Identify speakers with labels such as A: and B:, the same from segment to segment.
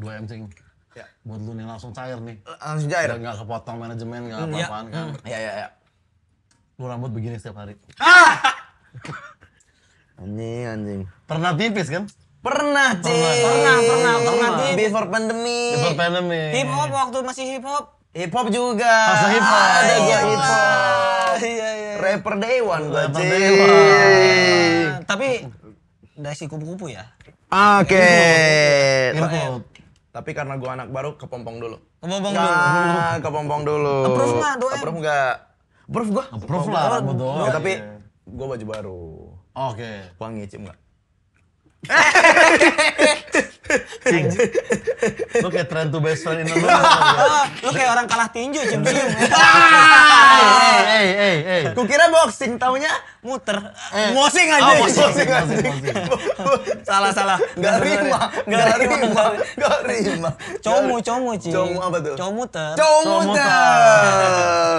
A: dua yang ini ya. buat lu nih langsung cair nih eh, langsung cair nggak kepotong manajemen nggak apa hmm. apa-apaan ya. kan iya iya iya lu rambut begini setiap hari ah anjing anjing pernah tipis kan Pernah, Ci. Pernah, pernah, pernah, pernah. Before pandemi. Before pandemi. Hip hop waktu masih hip hop. Hip hop juga. Masa hip hop. Ah, ada gua hip hop. Iya, iya. Rapper day one gua, Ci. Iya. Tapi dari si kupu-kupu ya. Ah, oke. Okay. Hip hop. Tapi karena gue anak baru kepompong dulu. Kepompong dulu. kepompong dulu. Approve nggak? Approve nggak? Approve gue. Approve lah. Ya, tapi iya. gue baju baru. Oke. Okay. Wangi cium nggak? lu kayak tren to best friend in the world. lu kayak orang kalah tinju cium cium. eh, eh. hey, Kukira boxing, taunya muter. Eh. Mosing oh, aja. Oh, mosing, salah salah. Gak rima, gak rima, gak rima. Comu, comu Ci. Comu apa tuh? Comu muter.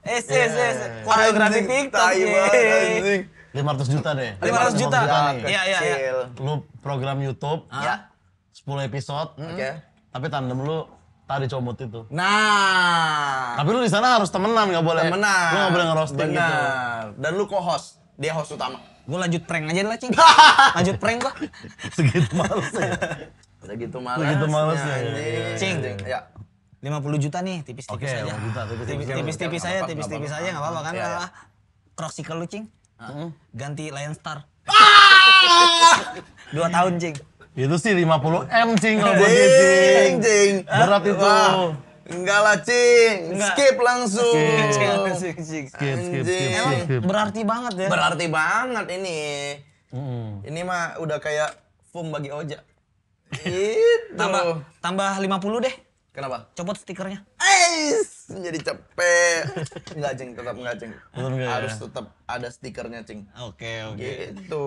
B: Es, es, es. Eh. Koreografi TikTok.
A: Lima 500 juta deh. 500 juta. Iya, iya, iya. Lu program YouTube, ya 10 episode. Hmm. Oke. Okay. Tapi tandem lu tadi comot itu. Nah. Tapi lu di sana harus temenan, nggak boleh. Temenan. Lu nggak boleh ngerosting gitu. Dan lu co-host, dia host utama. Gue lanjut prank aja lah, Cing. lanjut prank gua. Segitu males ya. Segitu males. Segitu males ya. ya? Cing. Ya. 50 juta nih, tipis-tipis okay, aja. juta, tipis-tipis. Tipis-tipis aja, tipis-tipis aja nggak apa-apa kan. Ya. lu, Cing. Hmm. Ganti Lion Star. Ah! Dua tahun, Cing. Itu sih 50 M cing kalau buat cing. cing. Berat itu. Wah. Enggak lah, Cing. Enggak. Skip langsung. Skip, skip, skip, skip, skip, skip, Emang skip. berarti banget ya? Berarti banget ini. Mm. Ini mah udah kayak foam bagi Oja. Itu. Tambah, tambah 50 deh. Kenapa? Copot stikernya. Eis, jadi capek. Enggak, Cing, tetap enggak, Cing. Ya? Harus tetap ada stikernya, Cing. Oke, okay, oke. Okay. Gitu,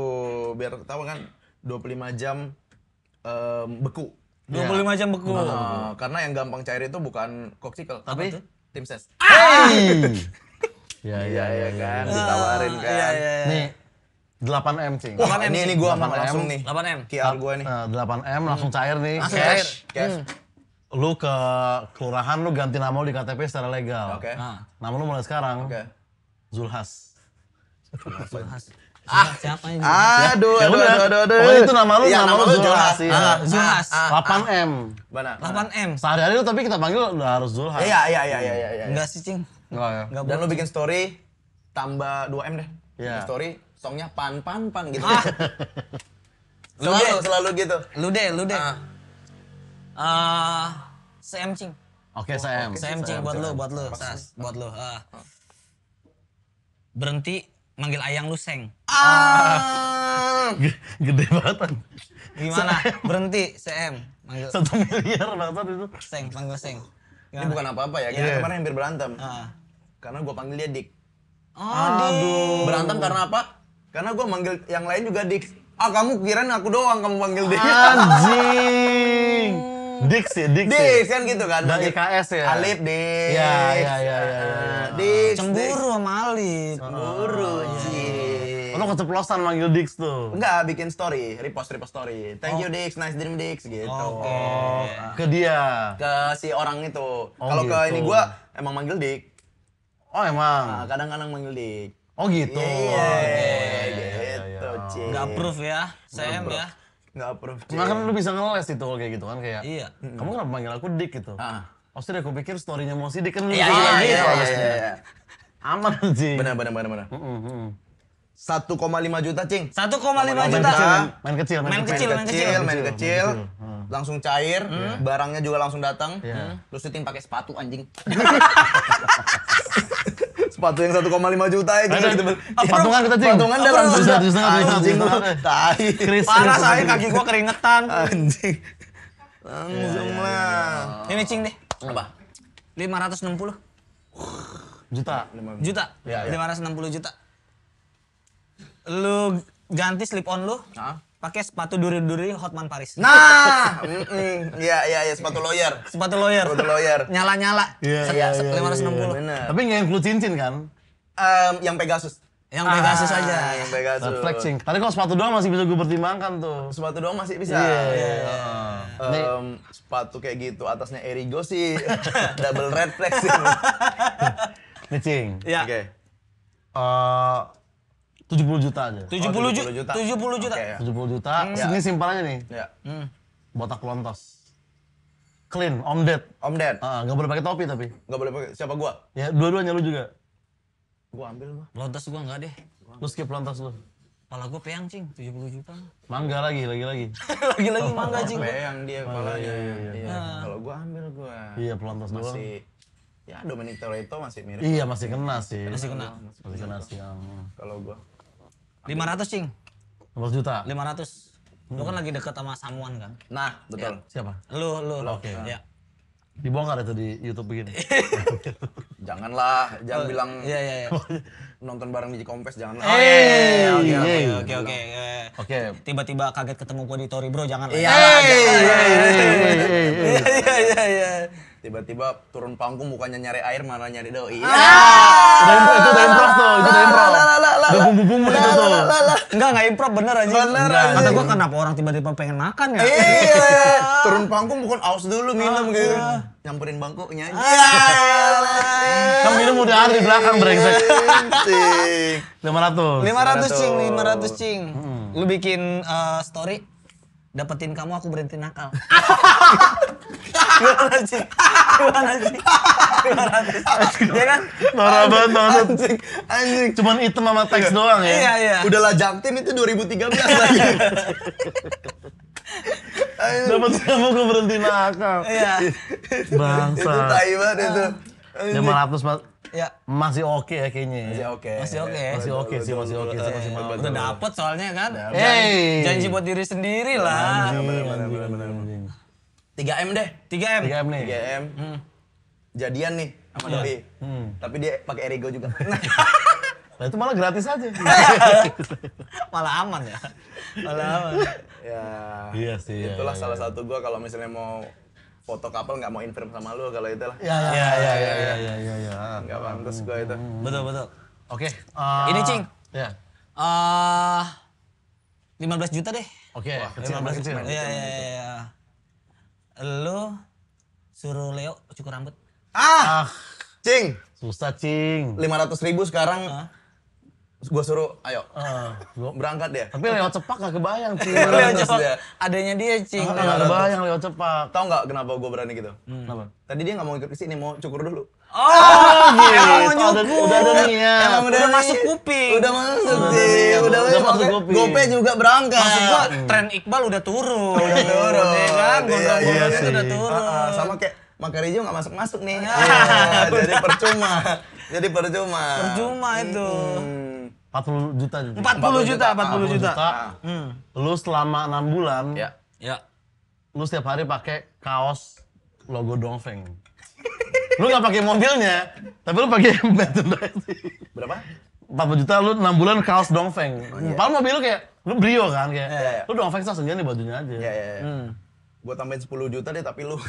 A: biar tahu kan 25 jam um, beku. 25 yeah. jam beku. Nah, uh, karena yang gampang cair itu bukan kokcikel, tapi tim ses. Iya iya iya ya, ya kan, ya. ditawarin ah, iya, kan. Yeah, yeah, ya. Nih, 8 M sih. Oh, Ini ini gua 8 langsung nih. 8 M. QR gua nih. 8 ah, M langsung hmm. cair nih. Langsung cair. Cash. Hmm. Lu ke kelurahan lu ganti nama lu di KTP secara legal. Oke. Okay. Nah. Nama lu mulai sekarang. Oke. Okay. Zulhas. Zulhas. Ah, siapa ini? Ah, ya? ya aduh, aduh, aduh, aduh, aduh. Oh, itu nama lu, ya, nama, nama lu Zulhas. Iya. Ah, Zulhas. Ah, ah, 8M. Ah. Benar. 8M. Sehari-hari lu tapi kita panggil udah harus Zulhas. Iya, iya, iya, iya, iya. Ya. Enggak sih, Cing. Enggak ya. Enggak Dan lu iya. bikin story tambah 2M deh. Iya. Story songnya pan pan pan gitu. Ah. lu selalu, deh. selalu gitu. Lu deh, lu deh. Ah. Uh, eh, CM Cing. Oke, okay, CM. CM Cing buat lu, buat lu. Buat lu. Ah. Berhenti manggil ayang lu seng. Ah. Gede banget. Gimana? Berhenti CM. Manggil. Satu miliar banget itu. Seng, panggil seng. Gimana? Ini bukan apa-apa ya. Kita yeah. kemarin hampir berantem. Uh. Karena gua panggil dia Dik. Oh, Aduh. Berantem karena apa? Karena gua manggil yang lain juga Dik. Ah, kamu kirain aku doang kamu panggil Dik. Anjing. Dik sih, Dik sih. Dik kan gitu kan. Dari KS ya. Alif Dik. Iya, iya, iya. Ya, ya. Dik. Cemburu sama Alif. Cemburu ceplos-ceplosan manggil Dix tuh. Enggak, bikin story, repost repost story. Thank oh. you Dix, nice dream Dix gitu. Oh, Oke. Okay. Ke dia. Ke si orang itu. Oh, Kalau gitu. ke ini gitu. gua emang manggil Dix Oh, emang. Nah, kadang-kadang manggil Dix Oh, gitu. Iya. iya, oh, iya, iya gitu, yeah. Enggak proof ya. Saya ya. Enggak proof. Cuma nah, kan lu bisa ngeles itu kayak gitu kan kayak. Iya. Kamu kenapa manggil aku Dix gitu? Ah. Maksudnya aku pikir story-nya mau sidik kan iya, gitu iya, iya, Aman sih. Benar benar benar benar. Heeh, heeh satu koma lima juta, Cing. satu koma lima juta. Main ah. kecil, main kecil, main kecil, main kecil, main kecil. Hmm. Langsung cair, hmm. barangnya juga langsung datang. Yeah. Hmm. Terus syuting pakai sepatu anjing. sepatu yang satu koma lima juta itu ya, gitu. Ah, iya. patungan kita cing. Patungan oh, dalam satu setengah anjing tahi Parah saya kaki gua keringetan. Anjing. Langsung iya, iya, lah. Ini cing deh. Hmm. Apa? puluh juta. Juta. Ya, ya. puluh juta lu ganti slip on lu pakai sepatu duri-duri Hotman Paris. Nah, iya iya iya sepatu lawyer. Sepatu lawyer. Sepatu lawyer. Nyala-nyala. Iya iya, iya ratus 560. puluh iya, iya, Tapi nggak include cincin kan? Um, yang Pegasus. Yang Pegasus ah, aja. Yang Pegasus. Start flexing. Tadi kalau sepatu doang masih bisa gue pertimbangkan tuh. Sepatu doang masih bisa. Iya. Yeah, yeah, yeah. um, sepatu kayak gitu atasnya Erigo sih double red flexing. Nicing. Iya. Oke. Okay. Uh, eh, 70 juta aja. 70, oh, 70 juta. 70 juta. Okay, ya. 70 juta. Hmm. Sini simpel aja nih. Ya. Hmm. Botak lontos. Clean, Om Ded. Om Ded. Heeh, uh, boleh pakai topi tapi. Gak boleh pakai. Siapa gua? Ya, dua-duanya lu juga. Gua ambil gua. Lontos gua enggak deh. Lu skip lontos lu. Kepala gue peyang cing, 70 juta. Mangga lagi, lagi lagi. lagi lagi oh, mangga cing. Peyang dia oh, kepalanya. Iya, iya, iya. Nah. Kalau gua ambil gua. Iya, pelontos doang. Masih Ya Dominic Toretto masih mirip. Iya, masih kena sih. Masih kena. Masih kena, masih kena sih. Ya. Kalau gua lima ratus cing. ratus juta. ratus Hmm. Lu kan lagi deket sama Samuan kan? Nah, betul. Ya. Siapa? Lu, lu. Oh, oke. Okay. Ya. Dibongkar itu di YouTube begini. janganlah, jangan oh, bilang iya, iya, iya. nonton bareng di Kompes janganlah. Oh, iya, iya, iya, oke oke, oke, oke, oke. Tiba-tiba kaget ketemu gua di Tori Bro, jangan Iya, iya, iya, iya, Tiba-tiba turun panggung bukannya nyari air malah nyari doi. Iya. itu udah tuh, itu Enggak, enggak improv bener aja. Bener aja. Kata gua kenapa orang tiba-tiba pengen makan ya? Iya. iya, iya. Turun panggung bukan aus dulu minum ah, gitu. Iya. Nyamperin bangkunya. Ah, kamu minum udah ada di belakang brengsek. Lima ratus. Lima ratus cing, lima ratus cing. Hmm. Lu bikin eh, story dapetin kamu aku berhenti nakal. Gimana sih? Gimana sih? Gimana sih? Ya kan? Norak banget banget. Anjing. Anjing. Cuman itu sama teks iya. doang ya? Iya, iya. Udahlah jaktim itu 2013 lagi. Dapat kamu gue berhenti nakal. Iya. Bangsa. Itu tai banget itu. 500 ah. mat iya. ya, ya. masih oke okay ya kayaknya. Masih oke. Okay. Masih oke. Okay. Masih oke okay sih, masih oke okay sih, masih eh, mau. Udah dapet soalnya kan. Hey. Janji buat diri sendiri lah. benar benar benar tiga m deh. tiga m tiga m nih. tiga m Hmm. Jadian nih sama yeah. doi. Hmm. Tapi dia pakai Erigo juga. nah, itu malah gratis aja. malah aman ya. Malah aman. ya. Iya sih. Iya, itulah iya, salah iya. satu gua kalau misalnya mau foto kapal nggak mau inform sama lu kalau itu lah. Iya iya iya iya iya iya Ya, ya. nggak pantas gua itu. Hmm. Betul betul. Oke. Okay. Uh, eh, Ini Cing. Ya. Eh uh, 15 juta deh. Oke, okay. Wah, kecil, juta. Iya iya iya lu suruh Leo cukur rambut. Ah, ah. Cing. Susah, Cing. 500 ribu sekarang. Ah gue suruh ayo uh, gua... berangkat deh tapi lewat cepak gak kebayang sih lewat cepak dia. adanya dia cing ah, gak kebayang lewat cepak tau gak kenapa gue berani gitu hmm. kenapa tadi dia gak mau ikut kesini mau cukur dulu oh gitu emang mau nyukur udah, udah, ya. emang udah, udah masuk kuping udah masuk sih udah, udah, masuk kuping gope juga berangkat maksud gue hmm. tren iqbal udah turun udah iya turun ya kan Iya udah turun ah, ah, sama kayak Maka udah, nggak masuk-masuk nih, iya. jadi percuma, jadi percuma. Percuma itu. Hmm. 40 juta juga. 40 juta, 40 juta. 40 juta. Ah. Hmm. Lu selama 6 bulan, ya. ya. Lu setiap hari pakai kaos logo Dongfeng. lu nggak pakai mobilnya, tapi lu pakai merchandise. Berapa? 40 juta lu 6 bulan kaos Dongfeng. Oh, iya. Padahal mobil lu kayak lu brio kan kayak. Ya, ya, ya. Lu Dongfeng sah nih bajunya aja. Iya, iya, iya. Hmm. Gua tambahin 10 juta deh tapi lu.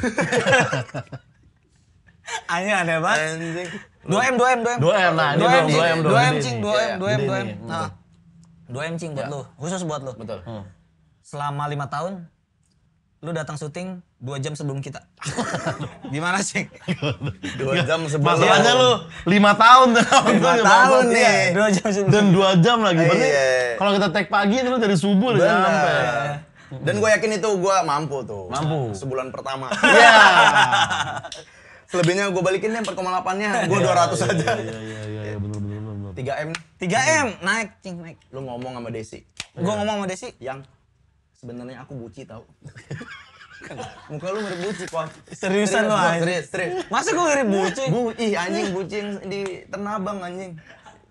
A: Anjing aneh banget. Anjing. 2M dua m dua m dua m nah, dua m dua m nah, dua m cing 2M dua m dua m Nah. 2M cing buat ya. lu, khusus buat lu. Betul. Hmm. Selama lima tahun lu datang syuting dua jam sebelum kita. Gimana sih? Dua jam sebelum. Masalahnya lu lima tahun. Lima tahun nih. Iya. Dua jam sebelum. Dan dua jam lagi. Iya. Berarti kalau kita tag pagi itu dari subuh lah. sampai. Dan gue yakin itu gue mampu tuh. Mampu. Sebulan pertama. Iya. Selebihnya gue balikin deh 4,8-nya. Gue 200 aja. Iya, iya, iya, iya, bener, bener, bener. 3M. 3M, iya. naik, cing, naik. Lu ngomong sama Desi. Iya. Gue ngomong sama Desi. Yang sebenarnya aku buci tau. Muka lu mirip buci kok. Seriusan lu anjing. Serius, serius. Masa gue mirip buci? Bu, ih anjing buci yang di ternabang anjing.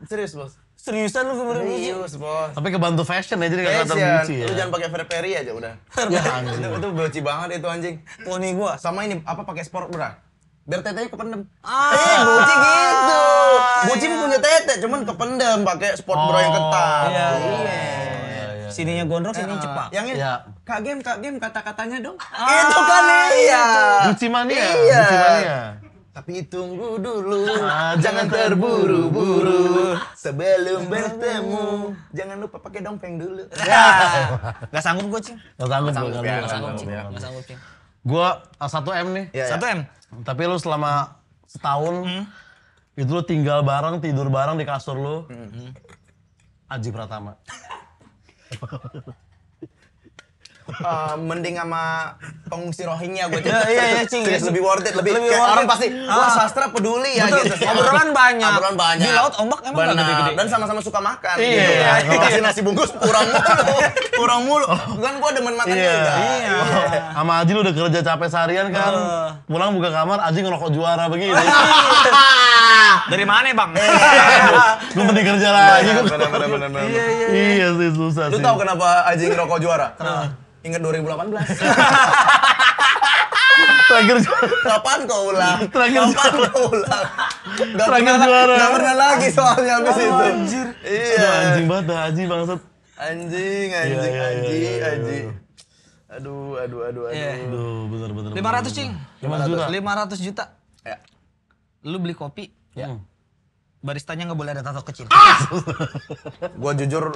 A: Serius bos. Seriusan lu kemarin buci? Serius bos. Tapi kebantu fashion aja jadi kata buci ya. Lu jangan pakai Verperi aja udah. ya, itu, itu buci banget itu anjing. Poni gua sama ini apa pakai sport bra? biar tetenya kependem. Ah. Eh, Boci gitu. Boci ah, iya. punya tete, cuman kependem pakai sport oh, bra yang oh, ketat. Iya, oh, iya. iya. iya. Sininya gondrong, sininya eh, cepat. Yang ini, ya. Kak Game, Kak Game, kata-katanya dong. Ah, itu kan iya. Buci mania. Iya. Buci mania. Iya. Tapi tunggu dulu, ah, jangan terburu-buru sebelum bertemu. Jangan lupa pakai dompeng dulu. Nah. Ya. Gak sanggup gue, Cing. Gak sanggup, gak sanggup, gak sanggup, Cing. Gak sanggup, Cing. Gua ah, satu M nih. Iya, iya. Satu M. Tapi lu selama setahun hmm. itu lu tinggal bareng, tidur bareng di kasur lu. Hmm. Aji Pratama. uh, mending sama pengungsi Rohingya gue iya, tuh. Iya iya cing. lebih worth it, lebih, lebih kayak orang pasti wah ah. sastra peduli ya Betul. gitu. Obrolan banyak. Obrolan banyak. Di laut ombak emang Benar. gede-gede. Dan sama-sama suka makan iya, gitu. Kan. Iya. Kasih nasi bungkus kurang mulu. kurang mulu. Oh. Kan gue demen makan iya. juga. Iya. Gitu. Sama Aji lu udah kerja capek seharian kan. Pulang buka kamar Aji ngerokok juara begini. Iya. Dari mana bang? Gue iya. mending kerja lagi. Iya iya. Iya sih susah sih. Lu tau kenapa Aji ngerokok juara? Kenapa? Ingat 2018. Terakhir Kapan kau ulang? Terakhir Kapan kau ulang? Gak Terakhir pernah, juara. Gak pernah lagi soalnya habis oh, itu. Anjir. Iya. Udah anjing banget dah, anjing bangsat. Anjing, iya, anjing, anjing iya, iya, anjing, iya, iya, anjing. Aduh, aduh, aduh, aduh. Yeah. Aduh, bener, bener. 500, Cing. 500 juta. 500 juta. Ya. Lu beli kopi, ya. Baristanya nggak boleh ada tato kecil. Ah! gua jujur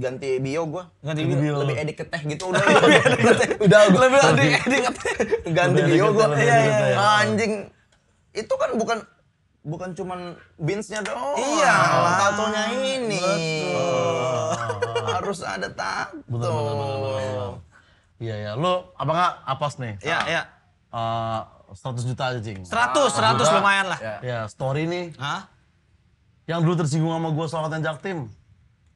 A: ganti bio gua ganti lebih, bio lebih edit ke teh gitu udah lebih edik ke lebih edik edik ke teh ganti bio gua iya iya, iya. Ya. anjing itu kan bukan bukan cuman binsnya doang iya tatonya ini Betul. harus ada tato betul, betul, betul, betul. iya ya lu apa enggak apas nih iya iya uh, eh, 100 juta aja cing 100 100 lumayan lah ya story nih Hah? yang dulu tersinggung sama gue soal Jaktim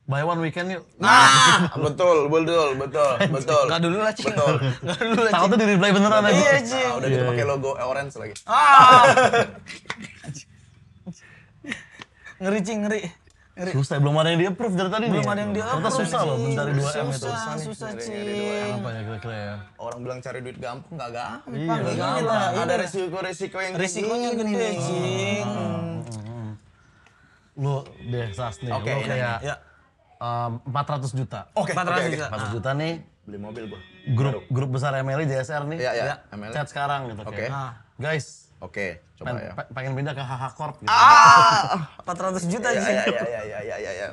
A: Buy one weekend yuk. Nah, betul, betul, betul, betul. Enggak dulu lah, Cing. Betul. Enggak dulu lah. Takutnya di reply beneran iya, lagi. Iya, Cing. Nah, udah gitu pakai logo orange lagi. Ah. ngeri, Cing, ngeri. Ngeri. Susah, belum ada yang di approve dari tadi belum ada yang di approve. Ternyata susah loh mencari 2M itu. Susah, susah, Cing. Apa ya kira-kira ya? Orang bilang cari duit gampang, gak gampang. Iya, gampang. Ada resiko-resiko yang resikonya gede, Cing. Hmm, hmm, hmm. Lu deh, Sasni. Oke, ya. kayak ya empat ratus juta. Oke. Empat ratus juta. Empat ratus juta nih. Beli mobil gua. Grup Baru. grup besar MLI e, JSR nih. Iya iya. Ya. MLI. E. Chat sekarang gitu. Oke. Okay. Nah, guys. Oke. Okay, coba pengen, ya. Pengen pindah ke HH Corp. Gitu. Ah. Empat ratus juta iya, sih. Iya iya iya iya iya. Ya,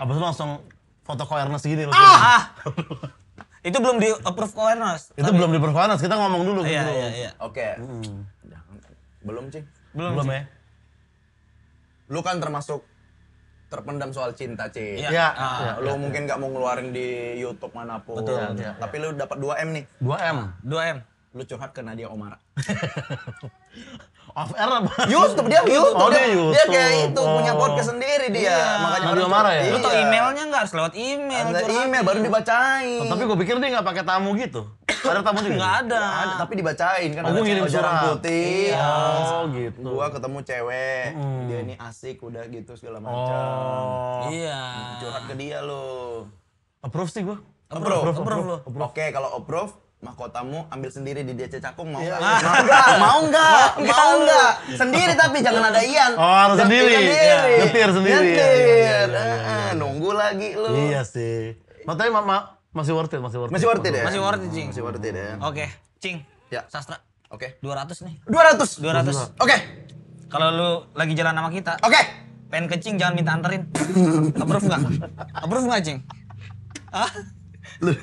A: Abis itu langsung foto koernas gini loh. Ah, ah. itu belum di approve koernas. Itu tapi... belum di approve koernas. Kita ngomong dulu iya, gitu. Iya iya. Oke. Hmm. Belum, sih. Belum, belum ya. Lu kan termasuk terpendam soal cinta C. Iya. Ya. Ah, lo nah, ya. Iya. mungkin nggak mau ngeluarin di YouTube manapun. Betul. Ya, Tapi lo dapat 2 M nih. 2 M. 2 M. lo curhat ke Nadia Omar Off air apa? YouTube dia YouTube. Oh, dia, YouTube. dia kayak itu oh. punya podcast sendiri dia. Iya. Makanya Nadia Omar ya. Lo tau iya. emailnya nggak harus lewat email. Ada email baru dibacain. tapi gue pikir dia nggak pakai tamu gitu. Ada tamu juga? enggak ada. ada. Tapi dibacain kan. Oh, gue ngirim surat putih. Iya. Ah, oh gitu. Gua ketemu cewek. Hmm. Dia ini asik udah gitu segala macam. Oh. Iya. Mm, curhat ke dia lo. Approve sih gua. Approve. Approve, approve, Oke, okay, kalau approve mah mahkotamu ambil sendiri di DC Cakung
B: mau enggak? Iya. Yeah. Mau enggak? mau enggak? mau nggak? Sendiri tapi jangan ada Ian. Oh harus sendiri. Ngetir iya. sendiri. Ngetir. Iya, ah, nunggu
A: lagi lu. Iya sih. Makanya mama masih worth it, masih worth it. Masih worth it ya. Masih worth it, Cing. Masih worth it ya. Oke, Cing. Ya. Sastra. Oke. dua 200 nih. 200. 200. Oke. Kalau lu lagi jalan sama kita. Oke. Pengen kencing jangan minta anterin. Approve enggak? Approve enggak, Cing? Hah? Lu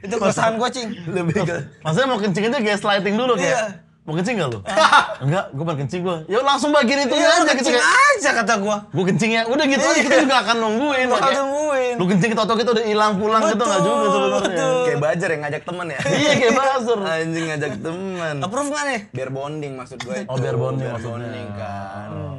A: itu kesan gue, Cing. Lebih ke... Maksudnya mau kencing itu guys lighting dulu kayak. Iya mau kencing gak lu? Ah. Enggak, gue pengen kencing gue. Ya langsung bagiin itu ya, aja gitu, kencing gitu. aja kata gue. Gue kencing ya, udah gitu aja kita iya. juga akan nungguin. Ya, akan nungguin. Lu kencing kita kita udah hilang pulang betul, gitu nggak juga Betul. Kayak belajar yang ngajak temen ya. iya kayak bajar. Anjing ngajak temen. Approve gak nih? Biar bonding maksud gue. Oh biar bonding. Biar bonding kan. Hmm.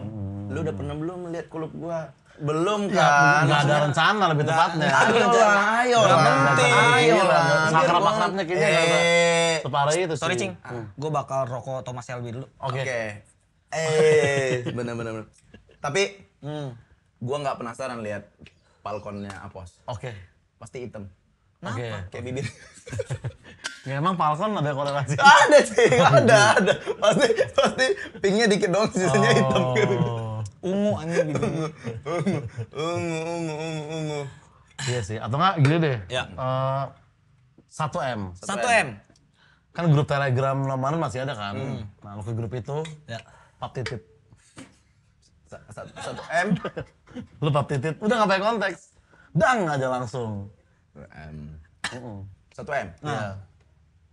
A: Lu udah pernah belum lihat kulup gue? Belum ya, kan. Enggak ada rencana lebih tepatnya. Ada rencana. Ayo lah. penting. Ayo iya, lah. Sakrap-sakrapnya kayaknya eh. Separah itu sih. Sorry Cing. Hmm. Gue bakal rokok Thomas Shelby dulu. Oke. Okay. Eh, bener-bener. Tapi, hmm. gue nggak penasaran lihat palkonnya Apos. Oke. Pasti hitam. Kenapa? Okay. Kayak bibir. ya emang palkon ada korelasi? Ada sih, ada, ada. Pasti, pasti pinknya dikit dong, sisanya hitam oh ungu anjing gitu. ungu, ungu, ungu, ungu, ungu. Iya sih, atau enggak gini deh. Ya. Uh, 1M. 1M. 1M. Kan grup Telegram lamaran masih ada kan. Hmm. Nah, lu ke grup itu, ya. pap titit. Satu M, lu pap titit, udah ngapain konteks. Dang aja langsung. M. Satu M? Nah. Ya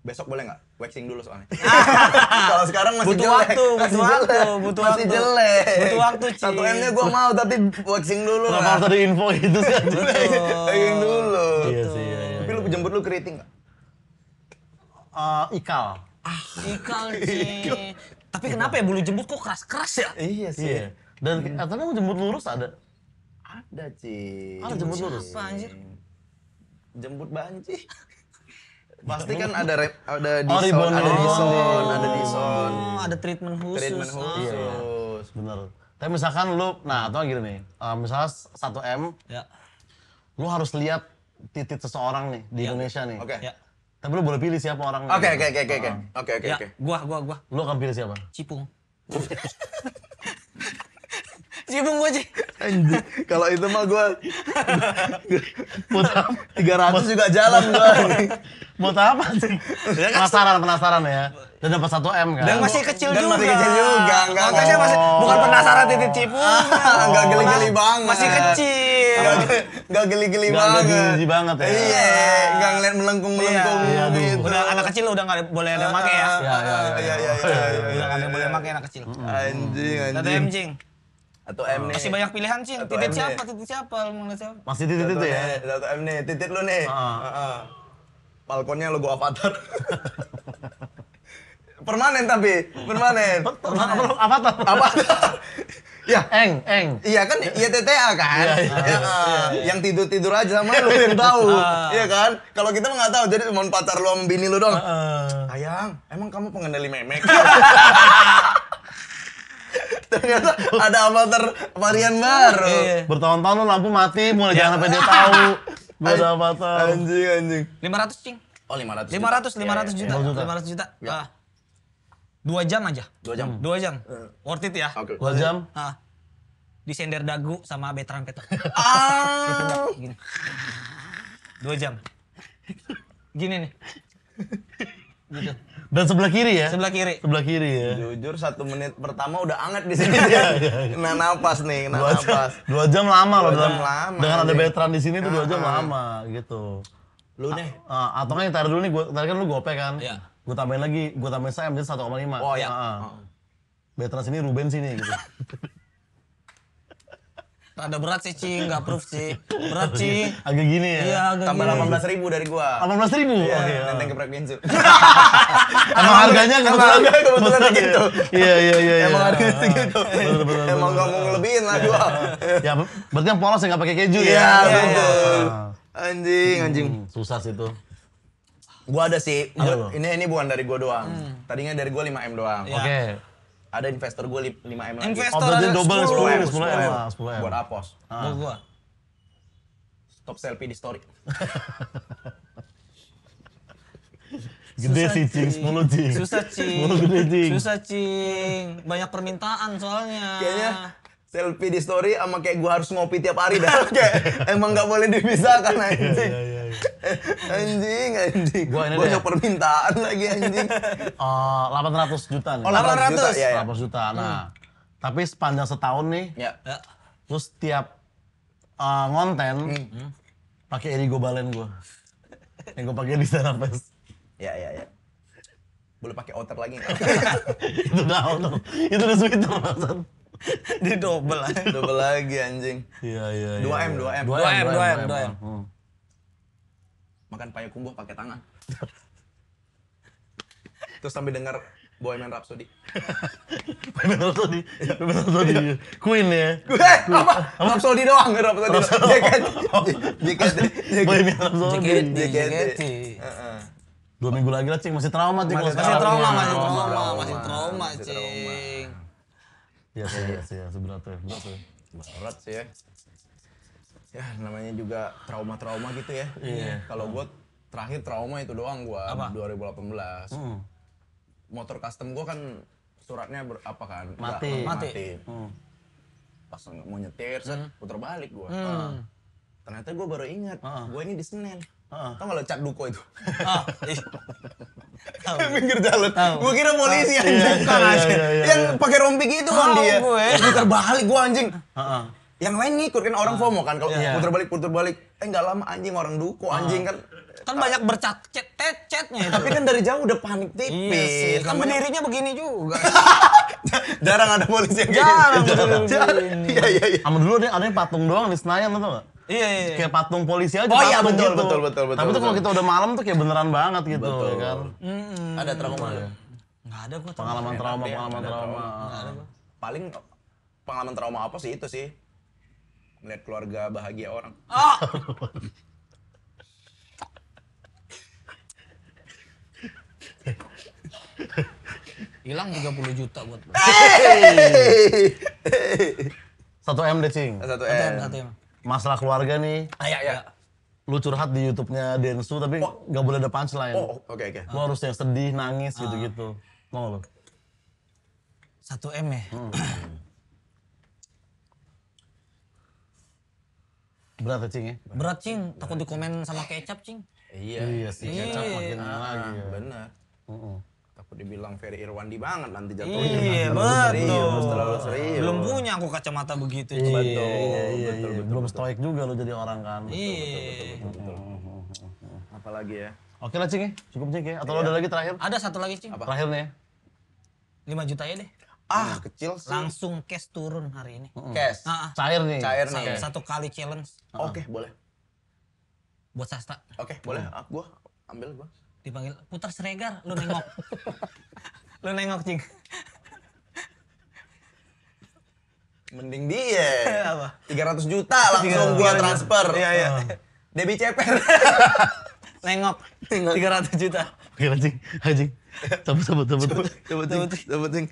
A: besok boleh nggak waxing dulu soalnya kalau sekarang masih butuh jelek. waktu butuh waktu jelek. butuh masih waktu. jelek butuh waktu cik. satu m nya gue mau tapi waxing dulu nggak harus ada info itu sih waxing dulu iya sih iya, iya, tapi lu jemput lu keriting nggak uh, ikal ah ikal sih tapi kenapa ya bulu jemput kok keras keras ya iya sih iya. dan hmm. katanya eh, jemput lurus ada ada sih ah, ada jemput lurus apa anjir jemput banci Pasti kan ada rep, ada di oh, ribbon, ada ya. di oh. ada di Oh, ada treatment khusus. Treatment oh, khusus. Oh. Iya, iya. Bener. Tapi misalkan lu, nah atau gini nih, uh, eh, misalnya 1 M, ya. lu harus lihat titik seseorang nih di ya. Indonesia nih. Oke. Okay. Ya. Tapi lu boleh pilih siapa orangnya. Oke, oke, oke, oke. Oke, oke, oke. Ya, gua, gua, gua. Lu akan pilih siapa? Cipung. Cibung gue sih. Anjir. Kalau itu mah gue tiga ratus juga jalan gue. tahu apa sih? Ya kan? Penasaran penasaran ya. Dan dapat satu M kan? Dan masih kecil juga. Masih kecil juga. Enggak, Makanya masih bukan penasaran titik cipung. Enggak geli-geli banget. Masih kecil. Enggak geli-geli banget. Enggak geli banget ya. Iya, enggak ngeliat melengkung-melengkung iya, gitu. Udah anak kecil udah enggak boleh ada make ya. Iya, iya, iya. Iya, iya, iya. enggak boleh make anak kecil. Anjing, anjing. Ada anjing atau ah. M nih. Masih banyak pilihan sih. Titit siapa? Titit siapa? Lu mau siapa? Masih titit itu ya. atau M nih, titit lu nih. balkonnya ah. ah, Balkonnya gua avatar. permanen tapi, permanen. Avatar. Avatar. Ya, eng, eng. Iya kan, iya TTA kan. Iya, iya, iya. Yang tidur tidur aja sama lu yang tahu, iya kan. Kalau kita nggak tahu, jadi cuma pacar lu sama bini lu dong. Ayang, emang kamu pengendali memek. ternyata ada avatar varian baru. Iya. iya. Bertahun-tahun lampu mati, mulai jangan sampai dia ya. tahu. Gua ada avatar. Anjing, anjing. 500 cing. Oh, 500. 500, 500 juta. 500 iya, iya, juta. Ya. Ah. Dua jam aja. Dua jam. Dua jam. Eh. Worth it ya. Okay. Dua jam. Ha. Ah. Di sender dagu sama betran petok. Ah. Dua jam. Gini nih. Gitu. Dan sebelah kiri ya? Sebelah kiri. Sebelah kiri ya. Jujur satu menit pertama udah anget di sini. ya, ya. napas nih, kena dua jam, napas. Dua jam lama dua loh. Jam dalam, lama. Dengan ada iya. veteran di sini tuh dua jam ah, ah. lama gitu. Lu nih? A, ah, atau kan yang dulu nih, gua, kan lu gope kan? Iya. Gue tambahin lagi, gue tambahin saya menjadi 1,5. Oh iya. Uh, sini, Ruben sini gitu. Ada berat sih, Ci. Nggak proof, sih, Berat, Ci. Agak gini ya? Iya, agak Tambah gini. 18 ribu dari gua. 18 ribu? Iya, okay, nenteng geprek bensu. Emang harganya kebetulan. Emang kebetulan segitu. Iya, iya, iya, iya. Emang harganya segitu. Emang gak mau ngelebihin lah gua. Ya, berarti yang polos yang gak pakai keju ya? Iya, iya, iya. betul. Ah. Anjing, anjing. Hmm, susah sih itu. Gua ada sih. Ini ini bukan dari gua doang. Hmm. Tadinya dari gua 5M doang. Oke ada investor gue 5 m lagi. Investor oh, ada double 10 10 m, 10 m, 10 m. 10 m. 10M. Buat Apos. Ah. Buat gue. Stop selfie di story.
B: gede sih cing, 10 cing. Susah cing. 10 gede cing. Susah
A: cing. Banyak permintaan soalnya. Kayaknya selfie di story sama kayak gue harus ngopi tiap hari dah kayak emang gak boleh dipisahkan iya, iya, iya, anjing anjing anjing gue banyak permintaan lagi anjing uh, ratus juta nih oh delapan ya? 800 juta hmm. nah tapi sepanjang setahun nih ya. ya. terus tiap uh, ngonten hmm. pakai Erigo Balen gue yang gue pakai di pas. ya ya ya boleh pakai outer lagi itu udah outer itu udah sweater di double lagi. double lagi anjing. Iya iya, iya, iya. Dua m dua m dua m dua m dua m. Hmm. Makan kumbuh pakai tangan. Terus sambil dengar Bohemian Rhapsody. Bohemian Rhapsody. Bohemian Rhapsody. Queen ya. Eh, Queen. Apa? Rhapsody doang, enggak Rhapsody. JKT. JKT. Bohemian Rhapsody. JKT. Dua minggu lagi lah, Cing. Masih trauma, Cing. Masih trauma, masih trauma. Masih trauma, Cing. Iya, sih ya, seberat ya, berat ya. Berat sih ya. Ya, namanya juga trauma-trauma gitu ya. Iya. Yeah. Kalau gue terakhir trauma itu doang gue. Apa? 2018. Hmm. Motor custom gue kan suratnya ber, apa kan? Mati. Gak, mati. mati. Hmm. Pas mau nyetir, set, hmm. puter balik gue. Hmm. Uh. Ternyata gue baru ingat, uh. Ah. gue ini di senin Uh. Ah. Tau gak lo cat duko itu? Uh. Pinggir jalan. Gue kira polisi ah, anjing. Iya, kan, iya, iya, iya, iya yang iya. pakai rompi gitu kan dia. Gue. Putar balik gue anjing. Yang lain ngikut kan orang FOMO kan kalau yeah. putar balik putar balik. Eh enggak lama anjing orang duko anjing kan. Kan banyak bercat cet cetnya. Tapi kan dari jauh udah panik tipis. Iya Kan berdirinya begini juga. Jarang ada polisi yang kayak gitu. Jarang. Iya iya iya. Sama dulu ada yang patung doang di Senayan tuh enggak? Iya, iya, iya. Kayak patung polisi aja. Oh iya betul, gitu. betul, betul, betul. Tapi tuh kalau kita udah malam tuh kayak beneran banget gitu. Betul. Ya kan? Mm -hmm. Ada trauma ya? Gak ada gue Pengalaman Pengalaman trauma, pengalaman ada trauma. Paling pengalaman trauma apa sih itu sih? Melihat keluarga bahagia orang. Oh. Hilang 30 juta buat Satu M deh, Cing. Satu M. Satu M, satu M masalah keluarga nih. Ah, ya, Lu curhat di YouTube-nya Densu tapi oh. boleh ada punchline. Oh, oh oke okay, oke. Okay. Lu ah. harus yang sedih, nangis ah. gitu-gitu. Mau lu? 1 M ya. Hmm. Berat ya, Cing ya? Berat, Cing. takut di komen sama kecap, Cing. Iya, iya sih. Iya. Kecap makin ah, lagi. Ya. Benar. Uh -uh aku dibilang Ferry Irwandi banget nanti jatuhnya. Iya, betul. Serius, terlalu serius. Belum punya aku kacamata begitu, iya, iya, iya, iya Betul, iya, kan. iya, betul, betul, betul, Belum stoik juga lo jadi orang kan. Iya. Apalagi ya? Oke lah, Cing. Cukup, Cing. Ya. Atau iya. ada lagi terakhir? Ada satu lagi, Cing. Apa? Terakhir nih ya. 5 juta ya deh. Ah, kecil sih. Langsung cash turun hari ini. -hmm. Cash? Uh -uh. Cair nih? Cair nih. Satu, satu kali challenge. Uh -uh. Oke, okay, boleh. Buat Sasta. Oke, okay, boleh. Ah, gua ambil gua dipanggil putar seregar lu nengok lu nengok cing mending dia tiga ratus juta langsung gua transfer iya iya oh. Debi ceper nengok tiga ratus juta Oke, anjing, anjing. Tabut, tabut, tabut, tabut, tabut, tabut,